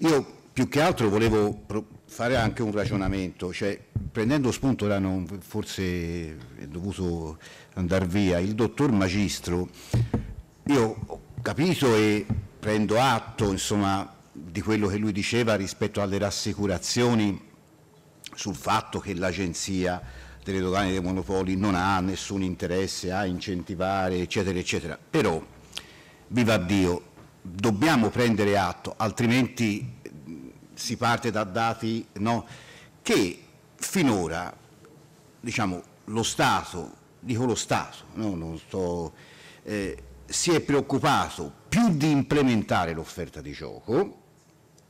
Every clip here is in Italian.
Io più che altro volevo fare anche un ragionamento, cioè prendendo spunto, ora non, forse è dovuto andare via, il dottor Magistro, io ho capito e prendo atto insomma, di quello che lui diceva rispetto alle rassicurazioni sul fatto che l'agenzia delle dogane dei monopoli non ha nessun interesse a incentivare eccetera eccetera, però viva Dio dobbiamo prendere atto, altrimenti eh, si parte da dati no, che finora diciamo, lo Stato, dico lo Stato, no, sto, eh, si è preoccupato più di implementare l'offerta di gioco,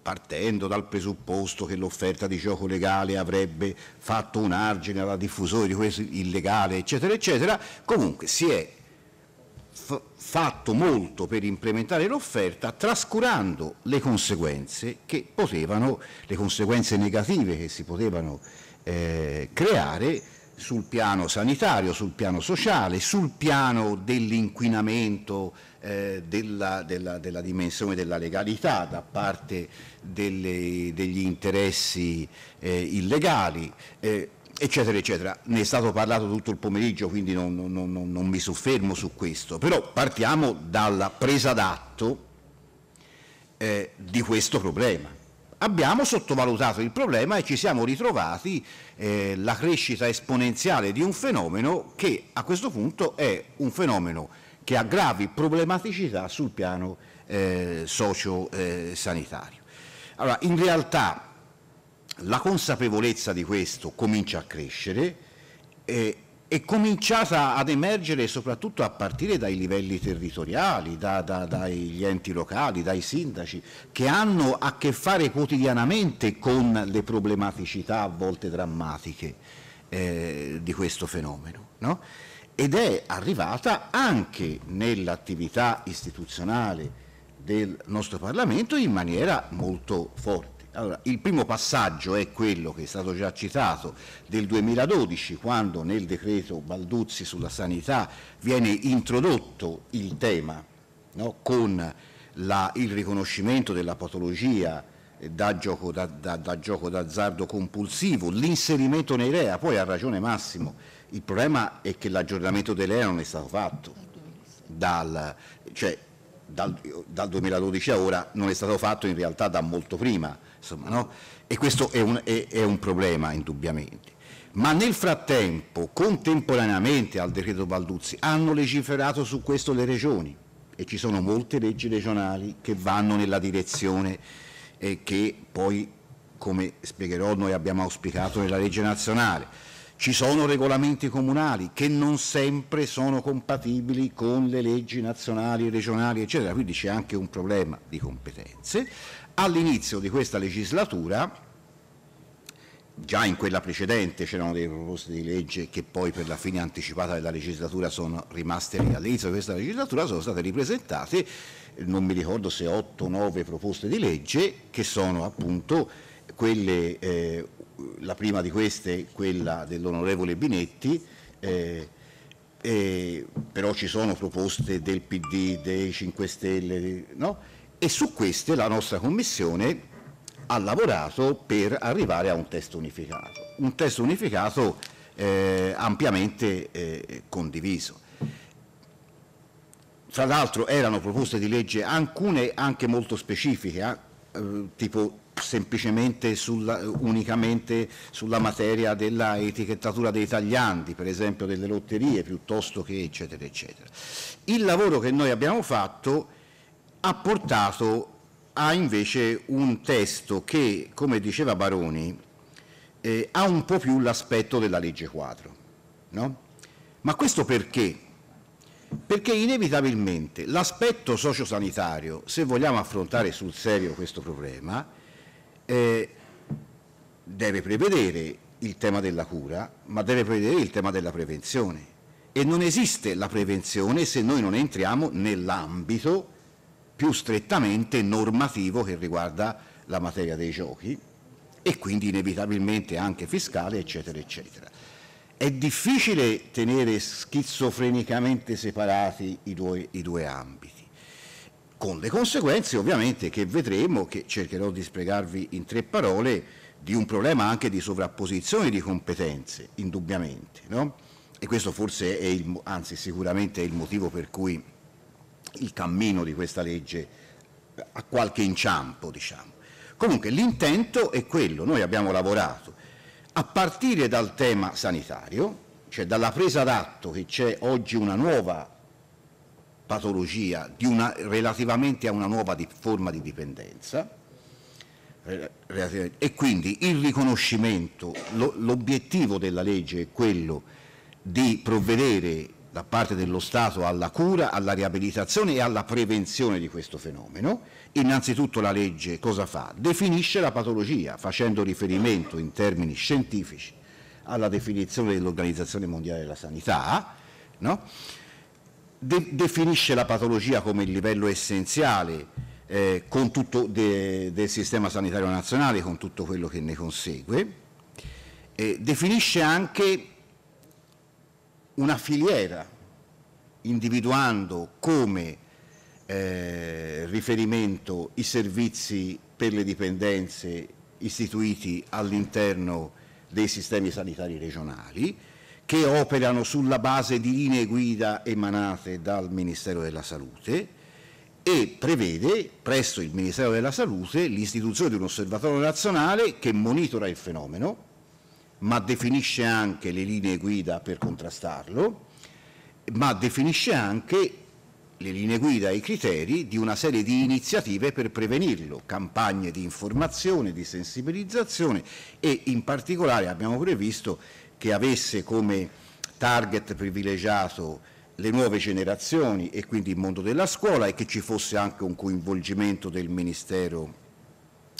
partendo dal presupposto che l'offerta di gioco legale avrebbe fatto un argine alla diffusione di questo illegale, eccetera, eccetera, comunque si è fatto molto per implementare l'offerta trascurando le conseguenze, potevano, le conseguenze negative che si potevano eh, creare sul piano sanitario, sul piano sociale, sul piano dell'inquinamento eh, della, della, della, dimensione della legalità da parte delle, degli interessi eh, illegali. Eh, eccetera, eccetera. Ne è stato parlato tutto il pomeriggio, quindi non, non, non, non mi soffermo su questo, però partiamo dalla presa d'atto eh, di questo problema. Abbiamo sottovalutato il problema e ci siamo ritrovati eh, la crescita esponenziale di un fenomeno che a questo punto è un fenomeno che ha gravi problematicità sul piano eh, socio-sanitario. Eh, allora, in realtà la consapevolezza di questo comincia a crescere eh, è cominciata ad emergere soprattutto a partire dai livelli territoriali, da, da, dagli enti locali, dai sindaci, che hanno a che fare quotidianamente con le problematicità a volte drammatiche eh, di questo fenomeno. No? Ed è arrivata anche nell'attività istituzionale del nostro Parlamento in maniera molto forte. Allora, il primo passaggio è quello che è stato già citato del 2012, quando nel decreto Balduzzi sulla sanità viene introdotto il tema no, con la, il riconoscimento della patologia eh, da gioco, da, da, da gioco d'azzardo compulsivo, l'inserimento nei REA, poi ha ragione Massimo, il problema è che l'aggiornamento dei REA non è stato fatto, dal, cioè, dal, dal 2012 a ora non è stato fatto in realtà da molto prima insomma, no? e questo è un, è, è un problema indubbiamente. Ma nel frattempo, contemporaneamente al decreto Balduzzi, hanno legiferato su questo le regioni e ci sono molte leggi regionali che vanno nella direzione eh, che poi, come spiegherò, noi abbiamo auspicato nella legge nazionale. Ci sono regolamenti comunali che non sempre sono compatibili con le leggi nazionali, regionali, eccetera, quindi c'è anche un problema di competenze all'inizio di questa legislatura, già in quella precedente c'erano delle proposte di legge che poi per la fine anticipata della legislatura sono rimaste lì, all'inizio di questa legislatura sono state ripresentate, non mi ricordo se 8 o 9 proposte di legge che sono appunto quelle, eh, la prima di queste, quella dell'onorevole Binetti, eh, eh, però ci sono proposte del PD, dei 5 Stelle, no? e su queste la nostra Commissione ha lavorato per arrivare a un testo unificato, un testo unificato eh, ampiamente eh, condiviso. Tra l'altro erano proposte di legge alcune anche molto specifiche, eh, tipo semplicemente sulla, unicamente sulla materia della etichettatura dei tagliandi, per esempio delle lotterie, piuttosto che eccetera eccetera. Il lavoro che noi abbiamo fatto è ha portato a invece un testo che, come diceva Baroni, eh, ha un po' più l'aspetto della legge 4. No? Ma questo perché? Perché inevitabilmente l'aspetto sociosanitario, se vogliamo affrontare sul serio questo problema, eh, deve prevedere il tema della cura, ma deve prevedere il tema della prevenzione. E non esiste la prevenzione se noi non entriamo nell'ambito più strettamente normativo che riguarda la materia dei giochi e quindi inevitabilmente anche fiscale, eccetera, eccetera. È difficile tenere schizofrenicamente separati i due, i due ambiti, con le conseguenze ovviamente che vedremo, che cercherò di spiegarvi in tre parole, di un problema anche di sovrapposizione di competenze, indubbiamente. No? E questo forse è, il, anzi sicuramente è il motivo per cui il cammino di questa legge a qualche inciampo, diciamo. Comunque l'intento è quello, noi abbiamo lavorato a partire dal tema sanitario, cioè dalla presa d'atto che c'è oggi una nuova patologia una, relativamente a una nuova di, forma di dipendenza e quindi il riconoscimento, l'obiettivo della legge è quello di provvedere da parte dello Stato alla cura, alla riabilitazione e alla prevenzione di questo fenomeno. Innanzitutto la legge cosa fa? Definisce la patologia facendo riferimento in termini scientifici alla definizione dell'Organizzazione Mondiale della Sanità, no? De definisce la patologia come il livello essenziale eh, de del sistema sanitario nazionale, con tutto quello che ne consegue, eh, definisce anche una filiera, individuando come eh, riferimento i servizi per le dipendenze istituiti all'interno dei sistemi sanitari regionali che operano sulla base di linee guida emanate dal Ministero della Salute e prevede presso il Ministero della Salute l'istituzione di un osservatorio nazionale che monitora il fenomeno ma definisce anche le linee guida per contrastarlo, ma definisce anche le linee guida e i criteri di una serie di iniziative per prevenirlo, campagne di informazione, di sensibilizzazione e in particolare abbiamo previsto che avesse come target privilegiato le nuove generazioni e quindi il mondo della scuola e che ci fosse anche un coinvolgimento del Ministero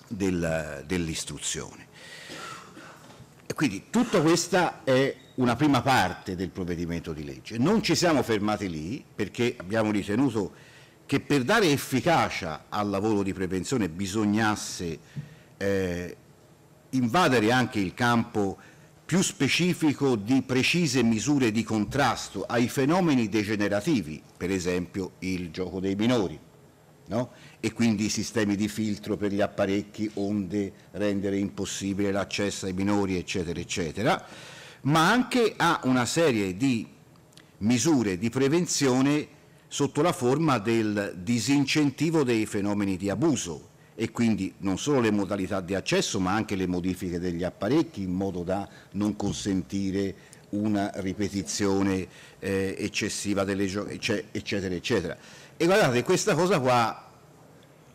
dell'Istruzione quindi tutta questa è una prima parte del provvedimento di legge. Non ci siamo fermati lì perché abbiamo ritenuto che per dare efficacia al lavoro di prevenzione bisognasse eh, invadere anche il campo più specifico di precise misure di contrasto ai fenomeni degenerativi, per esempio il gioco dei minori no? e quindi sistemi di filtro per gli apparecchi onde rendere impossibile l'accesso ai minori eccetera eccetera, ma anche a una serie di misure di prevenzione sotto la forma del disincentivo dei fenomeni di abuso e quindi non solo le modalità di accesso ma anche le modifiche degli apparecchi in modo da non consentire una ripetizione eh, eccessiva delle giocature, cioè, eccetera eccetera. E guardate, questa cosa qua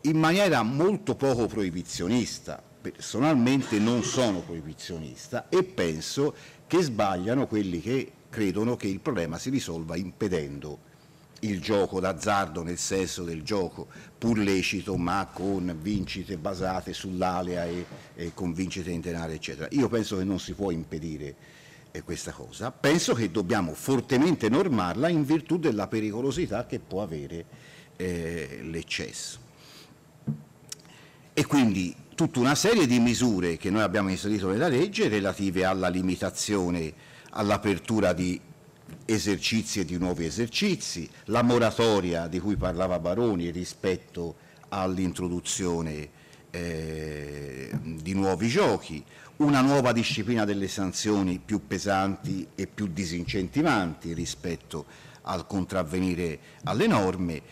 in maniera molto poco proibizionista, personalmente non sono proibizionista e penso che sbagliano quelli che credono che il problema si risolva impedendo il gioco d'azzardo nel senso del gioco pur lecito ma con vincite basate sull'alea e, e con vincite in denaro eccetera. Io penso che non si può impedire questa cosa, penso che dobbiamo fortemente normarla in virtù della pericolosità che può avere eh, l'eccesso. E quindi tutta una serie di misure che noi abbiamo inserito nella legge relative alla limitazione, all'apertura di esercizi e di nuovi esercizi, la moratoria di cui parlava Baroni rispetto all'introduzione eh, di nuovi giochi, una nuova disciplina delle sanzioni più pesanti e più disincentivanti rispetto al contravvenire alle norme,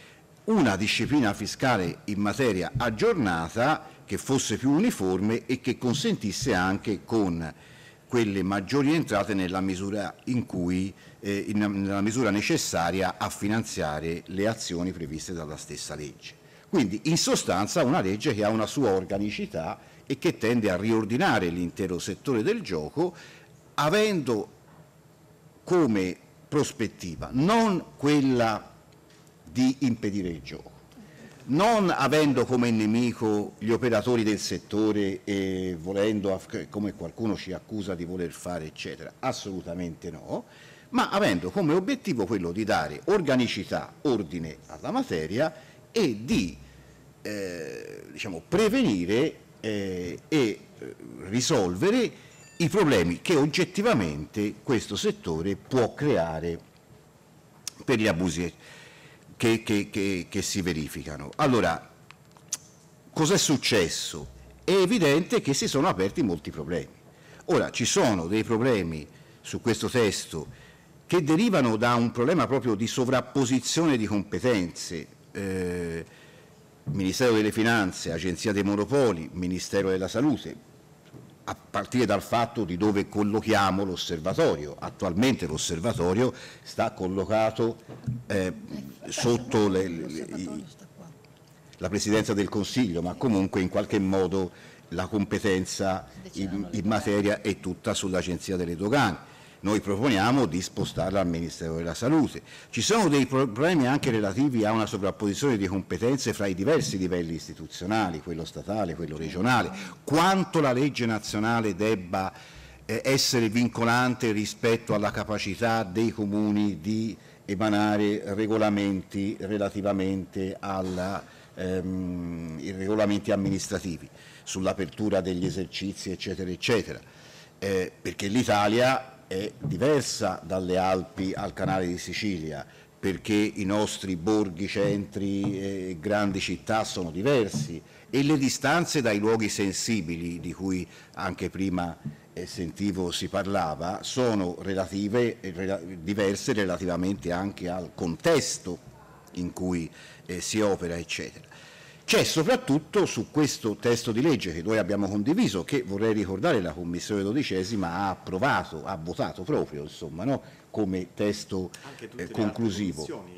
una disciplina fiscale in materia aggiornata che fosse più uniforme e che consentisse anche con quelle maggiori entrate nella misura, cui, eh, in, nella misura necessaria a finanziare le azioni previste dalla stessa legge. Quindi in sostanza una legge che ha una sua organicità e che tende a riordinare l'intero settore del gioco avendo come prospettiva non quella di impedire il gioco, non avendo come nemico gli operatori del settore e volendo, come qualcuno ci accusa di voler fare, eccetera, assolutamente no, ma avendo come obiettivo quello di dare organicità, ordine alla materia e di eh, diciamo, prevenire eh, e eh, risolvere i problemi che oggettivamente questo settore può creare per gli abusi che, che, che, che si verificano. Allora, cos'è successo? È evidente che si sono aperti molti problemi. Ora, ci sono dei problemi su questo testo che derivano da un problema proprio di sovrapposizione di competenze eh, Ministero delle Finanze, Agenzia dei Monopoli, Ministero della Salute, a partire dal fatto di dove collochiamo l'osservatorio. Attualmente l'osservatorio sta collocato eh, ecco, ecco, sotto le, ecco, le, la Presidenza del Consiglio, ma comunque in qualche modo la competenza in, in materia è tutta sull'Agenzia delle Dogane noi proponiamo di spostarla al Ministero della Salute. Ci sono dei problemi anche relativi a una sovrapposizione di competenze fra i diversi livelli istituzionali, quello statale, quello regionale, quanto la legge nazionale debba eh, essere vincolante rispetto alla capacità dei comuni di emanare regolamenti relativamente ai ehm, regolamenti amministrativi sull'apertura degli esercizi eccetera eccetera eh, perché l'Italia è diversa dalle Alpi al canale di Sicilia perché i nostri borghi, centri e grandi città sono diversi e le distanze dai luoghi sensibili di cui anche prima eh, sentivo si parlava sono relative, rela diverse relativamente anche al contesto in cui eh, si opera eccetera c'è soprattutto su questo testo di legge che noi abbiamo condiviso, che vorrei ricordare la Commissione dodicesima ha approvato, ha votato proprio insomma, no? come testo eh, conclusivo.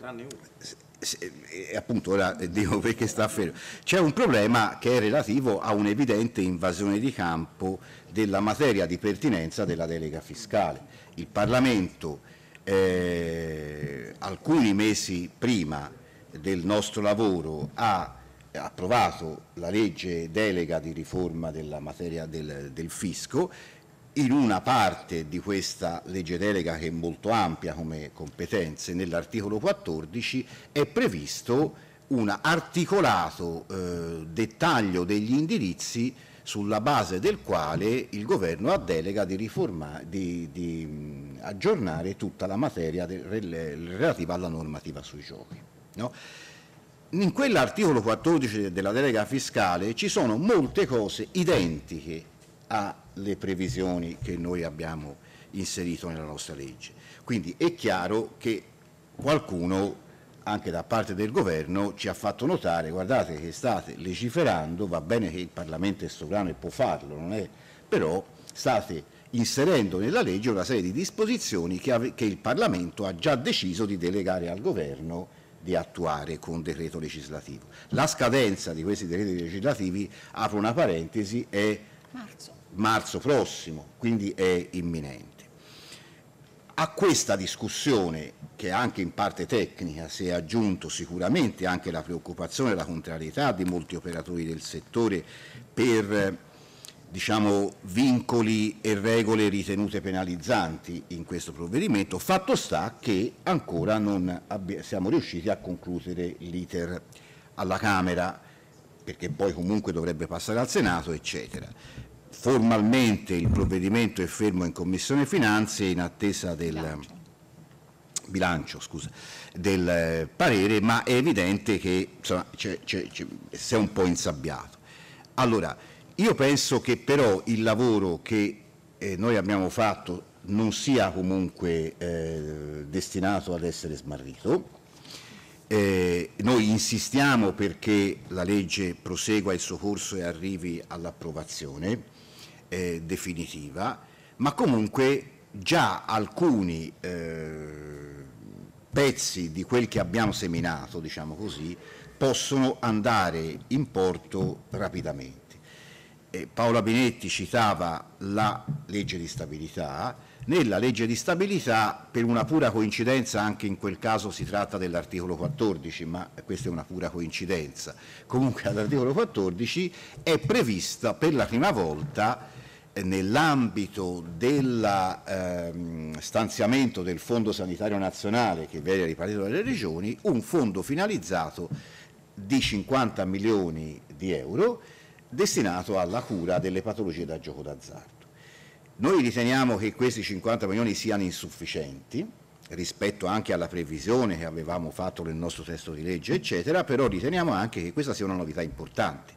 Hanno, e eh, eh, appunto ora eh, dico perché sta fermo c'è un problema che è relativo a un'evidente invasione di campo della materia di pertinenza della delega fiscale il Parlamento eh, alcuni mesi prima del nostro lavoro ha approvato la legge delega di riforma della materia del, del fisco in una parte di questa legge delega che è molto ampia come competenze, nell'articolo 14 è previsto un articolato eh, dettaglio degli indirizzi sulla base del quale il governo ha delega di, riforma, di, di aggiornare tutta la materia del, relativa alla normativa sui giochi. No? In quell'articolo 14 della delega fiscale ci sono molte cose identiche alle previsioni che noi abbiamo inserito nella nostra legge. Quindi è chiaro che qualcuno anche da parte del governo ci ha fatto notare, guardate che state legiferando, va bene che il Parlamento è sovrano e può farlo, però state inserendo nella legge una serie di disposizioni che, che il Parlamento ha già deciso di delegare al governo di attuare con decreto legislativo. La scadenza di questi decreti legislativi, apro una parentesi, è marzo, marzo prossimo, quindi è imminente. A questa discussione, che anche in parte tecnica, si è aggiunto sicuramente anche la preoccupazione e la contrarietà di molti operatori del settore per diciamo, vincoli e regole ritenute penalizzanti in questo provvedimento, fatto sta che ancora non siamo riusciti a concludere l'iter alla Camera, perché poi comunque dovrebbe passare al Senato, eccetera. Formalmente il provvedimento è fermo in Commissione Finanze in attesa del... Bilancio bilancio scusa, del eh, parere, ma è evidente che insomma, c'è, c'è, c'è, si è un po' insabbiato. Allora, io penso che però il lavoro che eh, noi abbiamo fatto non sia comunque eh, destinato ad essere smarrito. Eh, noi insistiamo perché la legge prosegua il suo corso e arrivi all'approvazione eh, definitiva, ma comunque già alcuni eh, pezzi di quel che abbiamo seminato, diciamo così, possono andare in porto rapidamente. Paola Binetti citava la legge di stabilità, nella legge di stabilità per una pura coincidenza, anche in quel caso si tratta dell'articolo 14, ma questa è una pura coincidenza, comunque all'articolo 14 è prevista per la prima volta eh, nell'ambito del ehm, stanziamento del Fondo Sanitario Nazionale che viene ripartito dalle regioni, un fondo finalizzato di 50 milioni di euro destinato alla cura delle patologie da gioco d'azzardo. Noi riteniamo che questi 50 milioni siano insufficienti rispetto anche alla previsione che avevamo fatto nel nostro testo di legge, eccetera, però riteniamo anche che questa sia una novità importante,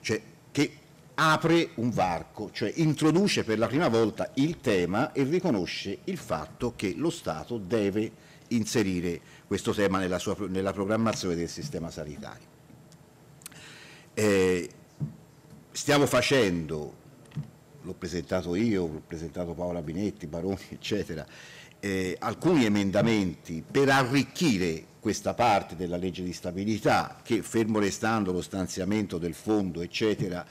cioè che apre un varco, cioè introduce per la prima volta il tema e riconosce il fatto che lo Stato deve inserire questo tema nella, sua, nella programmazione del sistema sanitario. Eh, stiamo facendo, l'ho presentato io, l'ho presentato Paola Binetti, Baroni, eccetera, eh, alcuni emendamenti per arricchire questa parte della legge di stabilità che, fermo restando lo stanziamento del fondo, eccetera,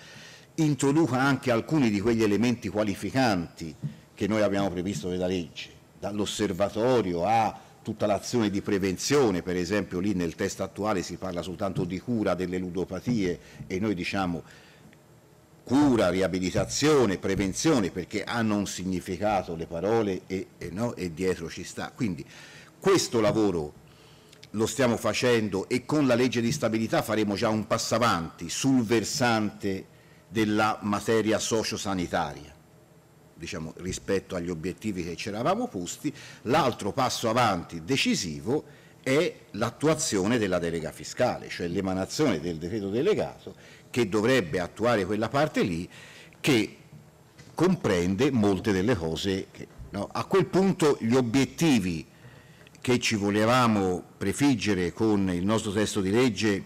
introduca anche alcuni di quegli elementi qualificanti che noi abbiamo previsto nella legge, dall'osservatorio a tutta l'azione di prevenzione, per esempio lì nel testo attuale si parla soltanto di cura delle ludopatie e noi diciamo cura, riabilitazione, prevenzione, perché hanno un significato le parole e, e, no, e dietro ci sta. Quindi questo lavoro lo stiamo facendo e con la legge di stabilità faremo già un passo avanti sul versante della materia sociosanitaria. Diciamo, rispetto agli obiettivi che ci eravamo posti, l'altro passo avanti decisivo è è l'attuazione della delega fiscale, cioè l'emanazione del decreto delegato che dovrebbe attuare quella parte lì che comprende molte delle cose. Che, no? A quel punto gli obiettivi che ci volevamo prefiggere con il nostro testo di legge,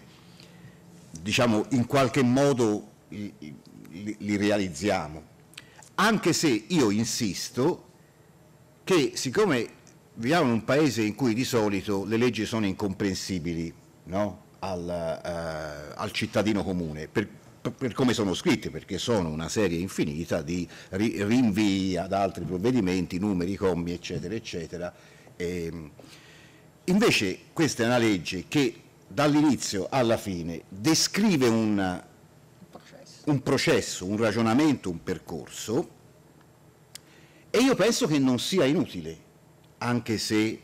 diciamo in qualche modo li, li, li realizziamo, anche se io insisto che siccome viviamo in un paese in cui di solito le leggi sono incomprensibili no? al, eh, al, cittadino comune. Per, per come sono scritte, perché sono una serie infinita di rinvii ad altri provvedimenti, numeri, commi, eccetera, eccetera. E ehm, invece questa è una legge che dall'inizio alla fine descrive un, un processo, un ragionamento, un percorso e io penso che non sia inutile anche se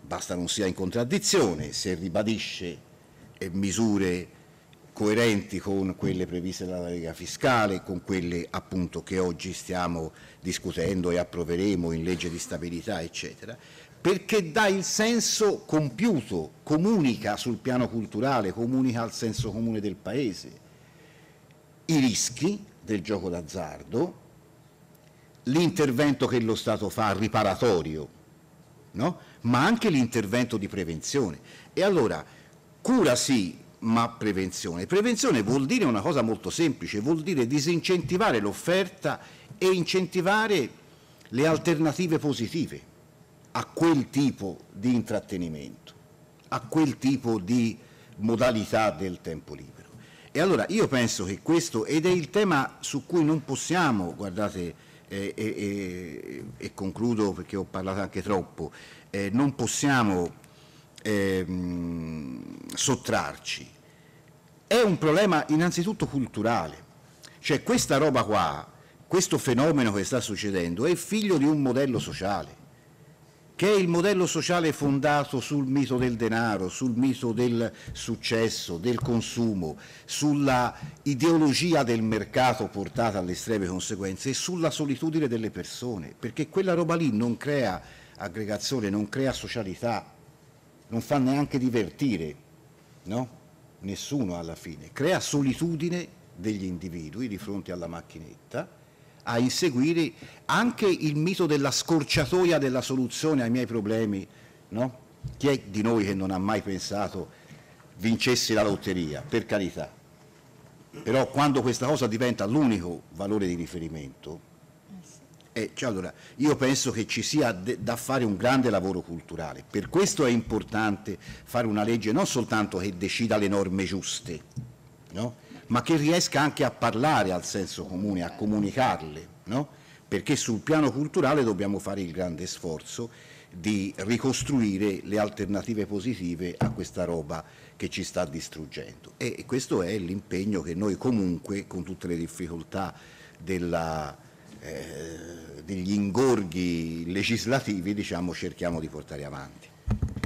basta non sia in contraddizione, se ribadisce misure coerenti con quelle previste dalla Lega Fiscale, con quelle appunto che oggi stiamo discutendo e approveremo in legge di stabilità, eccetera, perché dà il senso compiuto, comunica sul piano culturale, comunica al senso comune del Paese i rischi del gioco d'azzardo, l'intervento che lo Stato fa riparatorio no? ma anche l'intervento di prevenzione. E allora, cura sì, ma prevenzione. Prevenzione vuol dire una cosa molto semplice, vuol dire disincentivare l'offerta e incentivare le alternative positive a quel tipo di intrattenimento, a quel tipo di modalità del tempo libero. E allora io penso che questo, ed è il tema su cui non possiamo, guardate, eh, e, e, concludo perché ho parlato anche troppo, eh, non possiamo ehm, sottrarci. È un problema innanzitutto culturale, cioè questa roba qua, questo fenomeno che sta succedendo è figlio di un modello sociale che è il modello sociale fondato sul mito del denaro, sul mito del successo, del consumo, sulla ideologia del mercato portata alle estreme conseguenze e sulla solitudine delle persone, perché quella roba lì non crea aggregazione, non crea socialità, non fa neanche divertire, no? Nessuno alla fine, crea solitudine degli individui di fronte alla macchinetta a inseguire anche il mito della scorciatoia della soluzione ai miei problemi. No? Chi è di noi che non ha mai pensato vincessi la lotteria, per carità? Però quando questa cosa diventa l'unico valore di riferimento, eh, eh cioè allora, io penso che ci sia da fare un grande lavoro culturale, per questo è importante fare una legge non soltanto che decida le norme giuste, no? ma che riesca anche a parlare al senso comune, a comunicarle, no? perché sul piano culturale dobbiamo fare il grande sforzo di ricostruire le alternative positive a questa roba che ci sta distruggendo. E questo è l'impegno che noi comunque, con tutte le difficoltà della, eh, degli ingorghi legislativi, diciamo, cerchiamo di portare avanti.